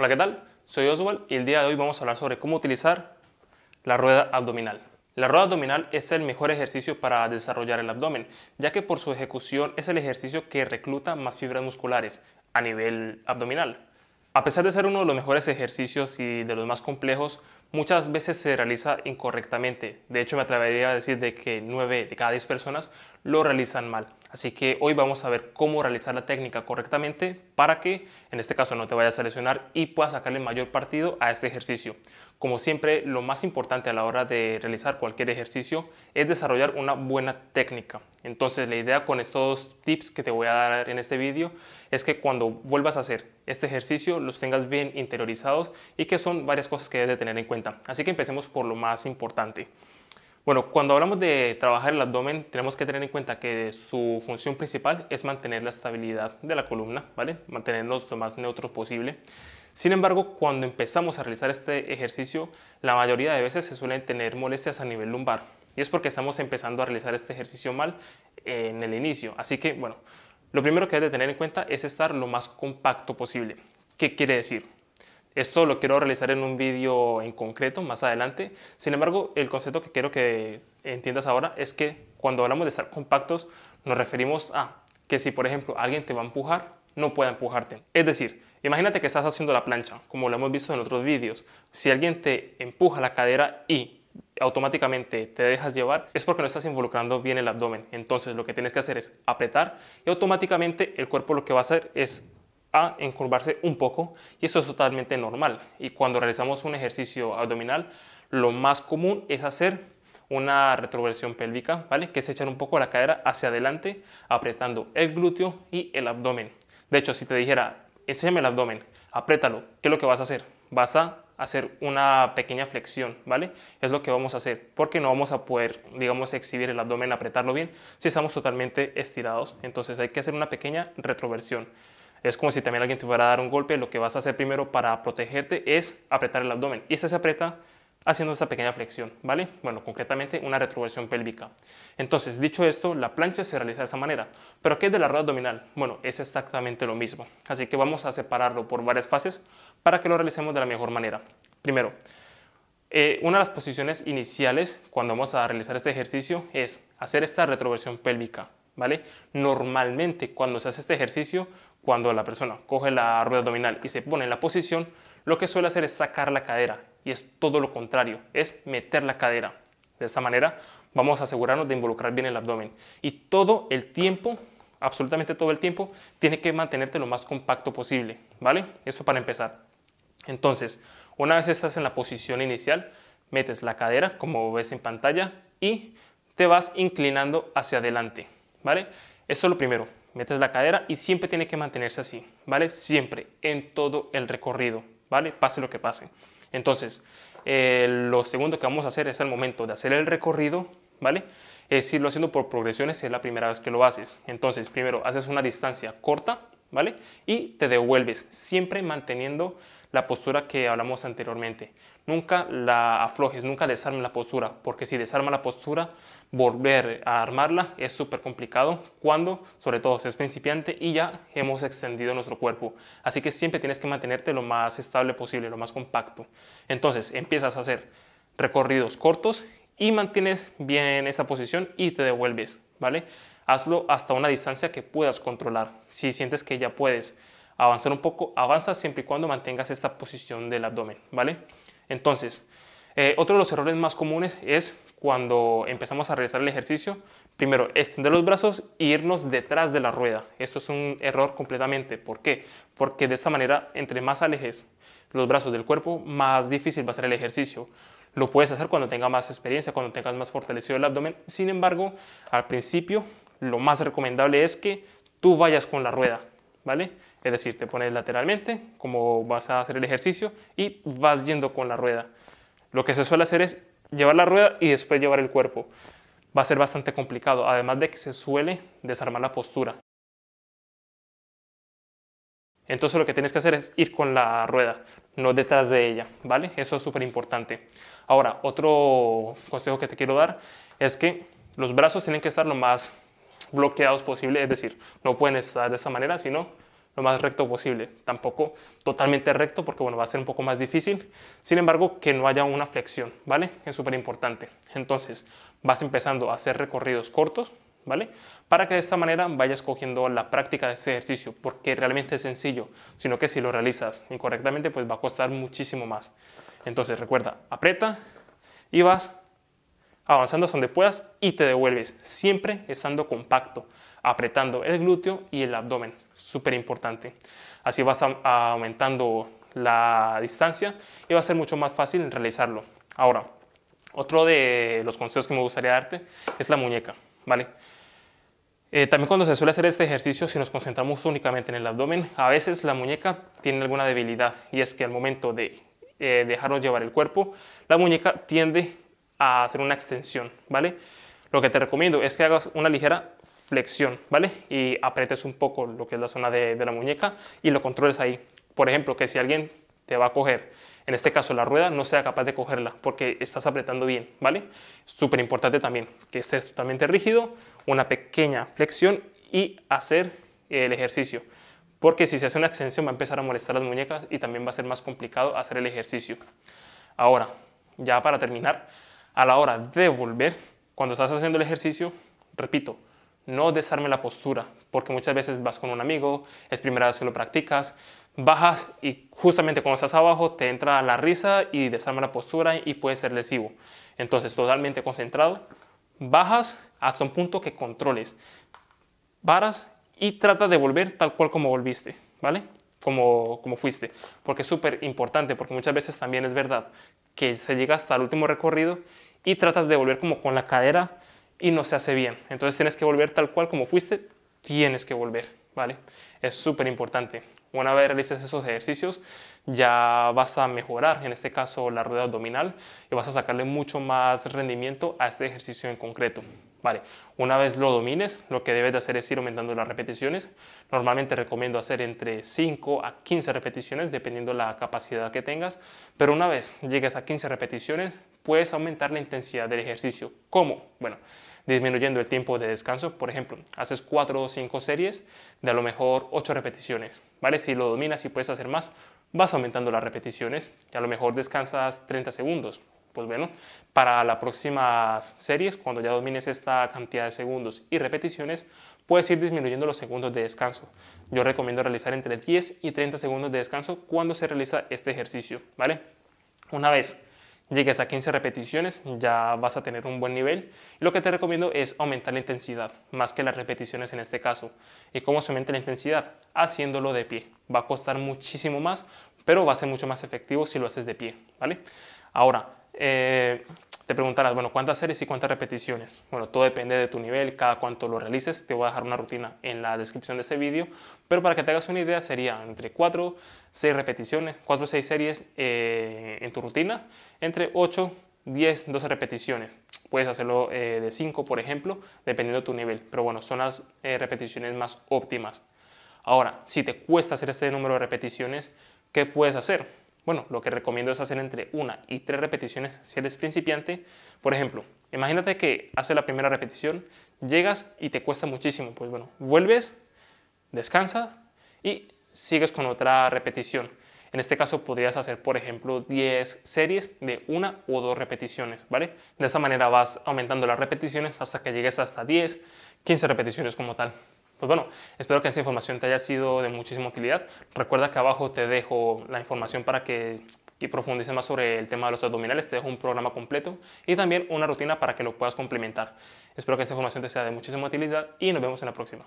Hola, ¿qué tal? Soy Oswald y el día de hoy vamos a hablar sobre cómo utilizar la rueda abdominal. La rueda abdominal es el mejor ejercicio para desarrollar el abdomen, ya que por su ejecución es el ejercicio que recluta más fibras musculares a nivel abdominal. A pesar de ser uno de los mejores ejercicios y de los más complejos, muchas veces se realiza incorrectamente. De hecho, me atrevería a decir de que 9 de cada 10 personas lo realizan mal. Así que hoy vamos a ver cómo realizar la técnica correctamente para que en este caso no te vayas a lesionar y puedas sacarle mayor partido a este ejercicio. Como siempre, lo más importante a la hora de realizar cualquier ejercicio es desarrollar una buena técnica. Entonces, la idea con estos tips que te voy a dar en este vídeo es que cuando vuelvas a hacer este ejercicio los tengas bien interiorizados y que son varias cosas que debes de tener en cuenta. Así que empecemos por lo más importante. Bueno, cuando hablamos de trabajar el abdomen, tenemos que tener en cuenta que su función principal es mantener la estabilidad de la columna, ¿vale? Mantenernos lo más neutros posible. Sin embargo, cuando empezamos a realizar este ejercicio, la mayoría de veces se suelen tener molestias a nivel lumbar. Y es porque estamos empezando a realizar este ejercicio mal en el inicio. Así que, bueno, lo primero que hay que tener en cuenta es estar lo más compacto posible. ¿Qué quiere decir? Esto lo quiero realizar en un vídeo en concreto más adelante. Sin embargo, el concepto que quiero que entiendas ahora es que cuando hablamos de estar compactos nos referimos a que si por ejemplo alguien te va a empujar, no pueda empujarte. Es decir, imagínate que estás haciendo la plancha, como lo hemos visto en otros vídeos. Si alguien te empuja la cadera y automáticamente te dejas llevar es porque no estás involucrando bien el abdomen. Entonces lo que tienes que hacer es apretar y automáticamente el cuerpo lo que va a hacer es a encurvarse un poco y eso es totalmente normal. Y cuando realizamos un ejercicio abdominal, lo más común es hacer una retroversión pélvica, ¿vale? Que es echar un poco la cadera hacia adelante, apretando el glúteo y el abdomen. De hecho, si te dijera, enséñame el abdomen, apriétalo, ¿qué es lo que vas a hacer? Vas a hacer una pequeña flexión, ¿vale? Es lo que vamos a hacer, porque no vamos a poder, digamos, exhibir el abdomen, apretarlo bien, si estamos totalmente estirados. Entonces hay que hacer una pequeña retroversión. Es como si también alguien te fuera a dar un golpe, lo que vas a hacer primero para protegerte es apretar el abdomen. Y si se aprieta haciendo esta pequeña flexión, ¿vale? Bueno, concretamente una retroversión pélvica. Entonces, dicho esto, la plancha se realiza de esa manera. ¿Pero qué es de la rueda abdominal? Bueno, es exactamente lo mismo. Así que vamos a separarlo por varias fases para que lo realicemos de la mejor manera. Primero, eh, una de las posiciones iniciales cuando vamos a realizar este ejercicio es hacer esta retroversión pélvica. Normalmente cuando se hace este ejercicio, cuando la persona coge la rueda abdominal y se pone en la posición, lo que suele hacer es sacar la cadera y es todo lo contrario, es meter la cadera. De esta manera vamos a asegurarnos de involucrar bien el abdomen y todo el tiempo, absolutamente todo el tiempo, tiene que mantenerte lo más compacto posible, ¿vale? Eso para empezar. Entonces, una vez estás en la posición inicial, metes la cadera como ves en pantalla y te vas inclinando hacia adelante. ¿vale? Eso es lo primero, metes la cadera y siempre tiene que mantenerse así, ¿vale? Siempre, en todo el recorrido, ¿vale? Pase lo que pase. Entonces, eh, lo segundo que vamos a hacer es al momento de hacer el recorrido, ¿vale? Es irlo haciendo por progresiones es la primera vez que lo haces. Entonces, primero haces una distancia corta, ¿vale? Y te devuelves, siempre manteniendo la postura que hablamos anteriormente. Nunca la aflojes, nunca desarmes la postura, porque si desarma la postura, volver a armarla es súper complicado cuando, sobre todo, si es principiante y ya hemos extendido nuestro cuerpo. Así que siempre tienes que mantenerte lo más estable posible, lo más compacto. Entonces, empiezas a hacer recorridos cortos y mantienes bien esa posición y te devuelves, ¿vale? Hazlo hasta una distancia que puedas controlar. Si sientes que ya puedes avanzar un poco, avanza siempre y cuando mantengas esta posición del abdomen, ¿vale? Entonces, eh, otro de los errores más comunes es cuando empezamos a realizar el ejercicio, primero extender los brazos e irnos detrás de la rueda. Esto es un error completamente. ¿Por qué? Porque de esta manera, entre más alejes los brazos del cuerpo, más difícil va a ser el ejercicio. Lo puedes hacer cuando tengas más experiencia, cuando tengas más fortalecido el abdomen. Sin embargo, al principio lo más recomendable es que tú vayas con la rueda, ¿vale? Es decir, te pones lateralmente, como vas a hacer el ejercicio, y vas yendo con la rueda. Lo que se suele hacer es llevar la rueda y después llevar el cuerpo. Va a ser bastante complicado, además de que se suele desarmar la postura. Entonces lo que tienes que hacer es ir con la rueda, no detrás de ella, ¿vale? Eso es súper importante. Ahora, otro consejo que te quiero dar es que los brazos tienen que estar lo más bloqueados posible, es decir, no pueden estar de esta manera, sino lo más recto posible. Tampoco totalmente recto porque bueno, va a ser un poco más difícil. Sin embargo, que no haya una flexión, ¿vale? Es súper importante. Entonces, vas empezando a hacer recorridos cortos, ¿vale? Para que de esta manera vayas cogiendo la práctica de este ejercicio, porque realmente es sencillo, sino que si lo realizas incorrectamente, pues va a costar muchísimo más. Entonces recuerda, aprieta y vas avanzando hasta donde puedas y te devuelves, siempre estando compacto, apretando el glúteo y el abdomen, súper importante. Así vas aumentando la distancia y va a ser mucho más fácil realizarlo. Ahora, otro de los consejos que me gustaría darte es la muñeca. Eh, también cuando se suele hacer este ejercicio, si nos concentramos únicamente en el abdomen, a veces la muñeca tiene alguna debilidad y es que al momento de eh, dejarnos llevar el cuerpo, la muñeca tiende a hacer una extensión, ¿vale? Lo que te recomiendo es que hagas una ligera flexión, ¿vale? Y aprietes un poco lo que es la zona de, de la muñeca y lo controles ahí. Por ejemplo, que si alguien te va a coger. En este caso, la rueda no sea capaz de cogerla porque estás apretando bien, ¿vale? Súper importante también que estés totalmente rígido, una pequeña flexión y hacer el ejercicio. Porque si se hace una extensión va a empezar a molestar las muñecas y también va a ser más complicado hacer el ejercicio. Ahora, ya para terminar, a la hora de volver, cuando estás haciendo el ejercicio, repito, no desarme la postura, porque muchas veces vas con un amigo, es primera vez que lo practicas, bajas y justamente cuando estás abajo te entra la risa y desarma la postura y puede ser lesivo. Entonces, totalmente concentrado, bajas hasta un punto que controles, paras y trata de volver tal cual como volviste, ¿vale? Como, como fuiste, porque es súper importante, porque muchas veces también es verdad que se llega hasta el último recorrido y tratas de volver como con la cadera y no se hace bien. Entonces tienes que volver tal cual como fuiste, tienes que volver, ¿vale? Es súper importante. Una vez realices esos ejercicios, ya vas a mejorar, en este caso la rueda abdominal, y vas a sacarle mucho más rendimiento a este ejercicio en concreto. Vale, una vez lo domines, lo que debes de hacer es ir aumentando las repeticiones. Normalmente recomiendo hacer entre 5 a 15 repeticiones, dependiendo la capacidad que tengas. Pero una vez llegues a 15 repeticiones, puedes aumentar la intensidad del ejercicio. ¿Cómo? Bueno, disminuyendo el tiempo de descanso. Por ejemplo, haces 4 o 5 series de a lo mejor 8 repeticiones, ¿vale? Si lo dominas y puedes hacer más, vas aumentando las repeticiones y a lo mejor descansas 30 segundos. Pues bueno, para las próximas series, cuando ya domines esta cantidad de segundos y repeticiones, puedes ir disminuyendo los segundos de descanso. Yo recomiendo realizar entre 10 y 30 segundos de descanso cuando se realiza este ejercicio, ¿vale? Una vez llegues a 15 repeticiones, ya vas a tener un buen nivel. lo que te recomiendo es aumentar la intensidad, más que las repeticiones en este caso. ¿Y cómo se aumenta la intensidad? Haciéndolo de pie. Va a costar muchísimo más, pero va a ser mucho más efectivo si lo haces de pie, ¿vale? Ahora, eh, te preguntarás, bueno, ¿cuántas series y cuántas repeticiones? Bueno, todo depende de tu nivel, cada cuánto lo realices. Te voy a dejar una rutina en la descripción de este vídeo, pero para que te hagas una idea sería entre 4, 6 repeticiones, 4 o 6 series eh, en tu rutina, entre 8, 10, 12 repeticiones. Puedes hacerlo eh, de 5, por ejemplo, dependiendo de tu nivel, pero bueno, son las eh, repeticiones más óptimas. Ahora, si te cuesta hacer este número de repeticiones, ¿qué puedes hacer? Bueno, lo que recomiendo es hacer entre una y tres repeticiones si eres principiante. Por ejemplo, imagínate que haces la primera repetición, llegas y te cuesta muchísimo. Pues bueno, vuelves, descansas y sigues con otra repetición. En este caso podrías hacer, por ejemplo, 10 series de una o dos repeticiones, ¿vale? De esa manera vas aumentando las repeticiones hasta que llegues hasta 10, 15 repeticiones como tal. Pues bueno, espero que esta información te haya sido de muchísima utilidad. Recuerda que abajo te dejo la información para que, que profundices más sobre el tema de los abdominales. Te dejo un programa completo y también una rutina para que lo puedas complementar. Espero que esta información te sea de muchísima utilidad y nos vemos en la próxima.